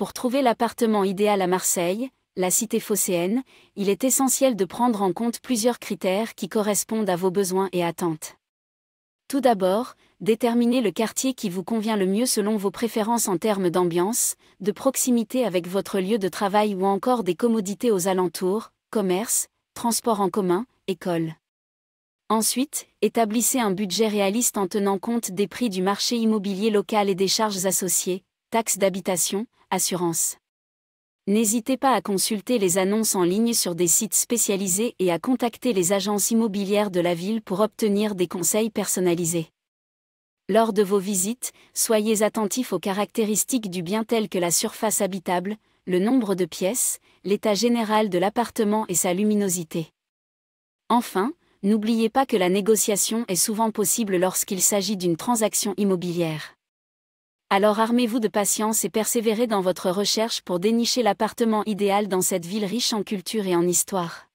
Pour trouver l'appartement idéal à Marseille, la cité phocéenne, il est essentiel de prendre en compte plusieurs critères qui correspondent à vos besoins et attentes. Tout d'abord, déterminez le quartier qui vous convient le mieux selon vos préférences en termes d'ambiance, de proximité avec votre lieu de travail ou encore des commodités aux alentours, commerce, transport en commun, école. Ensuite, établissez un budget réaliste en tenant compte des prix du marché immobilier local et des charges associées, taxes d'habitation, assurances. N'hésitez pas à consulter les annonces en ligne sur des sites spécialisés et à contacter les agences immobilières de la ville pour obtenir des conseils personnalisés. Lors de vos visites, soyez attentifs aux caractéristiques du bien tel que la surface habitable, le nombre de pièces, l'état général de l'appartement et sa luminosité. Enfin, n'oubliez pas que la négociation est souvent possible lorsqu'il s'agit d'une transaction immobilière alors armez-vous de patience et persévérez dans votre recherche pour dénicher l'appartement idéal dans cette ville riche en culture et en histoire.